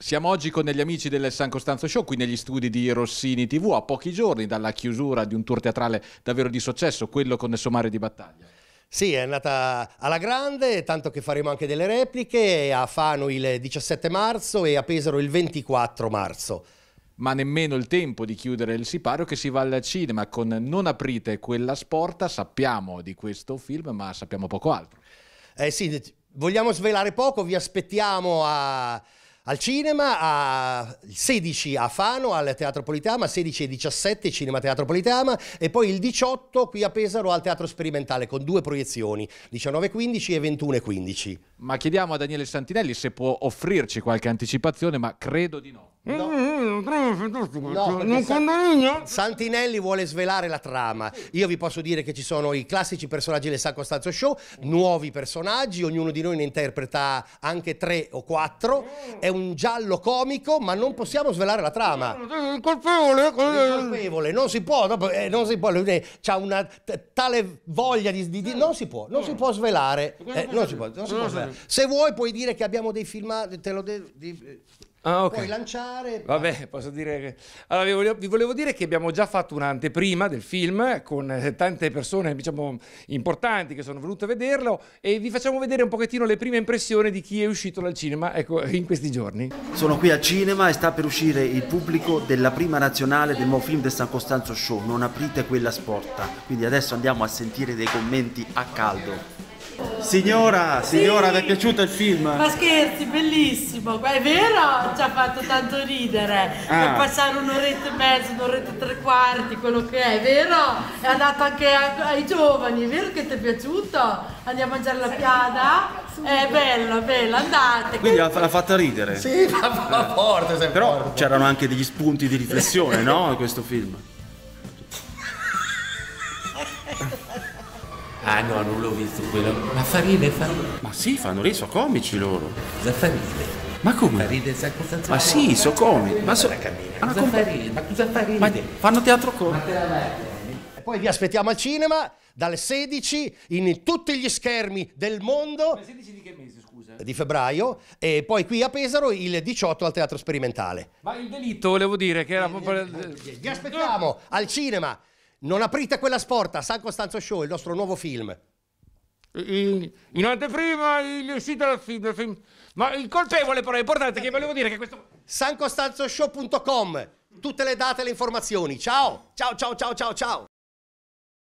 Siamo oggi con gli amici del San Costanzo Show qui negli studi di Rossini TV a pochi giorni dalla chiusura di un tour teatrale davvero di successo, quello con il sommario di battaglia. Sì, è andata alla grande, tanto che faremo anche delle repliche a Fano il 17 marzo e a Pesaro il 24 marzo ma nemmeno il tempo di chiudere il sipario che si va al cinema con Non aprite quella sporta, sappiamo di questo film ma sappiamo poco altro. Eh sì, vogliamo svelare poco, vi aspettiamo a al cinema, a 16 a Fano al Teatro Politeama, 16 e 17 Cinema Teatro Politeama e poi il 18 qui a Pesaro al Teatro Sperimentale con due proiezioni, 19.15 e 21.15. Ma chiediamo a Daniele Santinelli se può offrirci qualche anticipazione, ma credo di no. No. Mm, mm, no, nel Santinelli vuole svelare la trama. Io vi posso dire che ci sono i classici personaggi del San Costanzo Show, nuovi personaggi, ognuno di noi ne interpreta anche tre o quattro. Oh. È un giallo comico, ma non possiamo svelare la trama. Il colpevole, eh, colpevole, non si può, eh, non si può. C'ha una tale voglia di, di, di, non si può, non si può svelare. Eh, non si può, non si può svelare. Eh, Se vuoi puoi dire che abbiamo dei film, te lo devo Ah, okay. Puoi lanciare. Vabbè, posso dire. Che... Allora, vi volevo, vi volevo, dire che abbiamo già fatto un'anteprima del film con eh, tante persone, diciamo, importanti che sono venute a vederlo e vi facciamo vedere un pochettino le prime impressioni di chi è uscito dal cinema ecco, in questi giorni. Sono qui al cinema e sta per uscire il pubblico della prima nazionale del nuovo film del San Costanzo Show. Non aprite quella sporta. Quindi adesso andiamo a sentire dei commenti a caldo. Signora, signora, sì. vi è piaciuto il film? Ma scherzi, bellissimo, è vero? Ci ha fatto tanto ridere ah. per passare un'oretta e mezza, un'oretta e tre quarti, quello che è, vero? È andato anche ai giovani, è vero che ti è piaciuto? Andiamo a mangiare la piada? È bello, bello, andate. Quindi l'ha fatta ridere? Sì, l'ha forte, sempre. Però c'erano anche degli spunti di riflessione, no? In questo film. Ah no, non l'ho visto quello. Ma fa ride, fa ride. Ma sì, fanno ride, sono comici loro. Cosa fa ride? Ma come? Fa ride, sa cosa Ma sì, sono comici. Ma sono... Ma cosa ah, fa ride? Ma cosa fa ride? Ma fanno teatro comico. E poi vi aspettiamo al cinema dalle 16 in tutti gli schermi del mondo. Ma 16 di che mese, scusa? Di febbraio e poi qui a Pesaro il 18 al Teatro Sperimentale. Ma il delitto, volevo dire, che era eh, proprio... Eh, eh, vi aspettiamo al cinema non aprite quella sporta, San Costanzo Show, il nostro nuovo film. In, in anteprima il sito del film, Ma il colpevole però è importante che volevo dire che questo... sancostanzoshow.com, tutte le date e le informazioni. Ciao, ciao, ciao, ciao, ciao, ciao.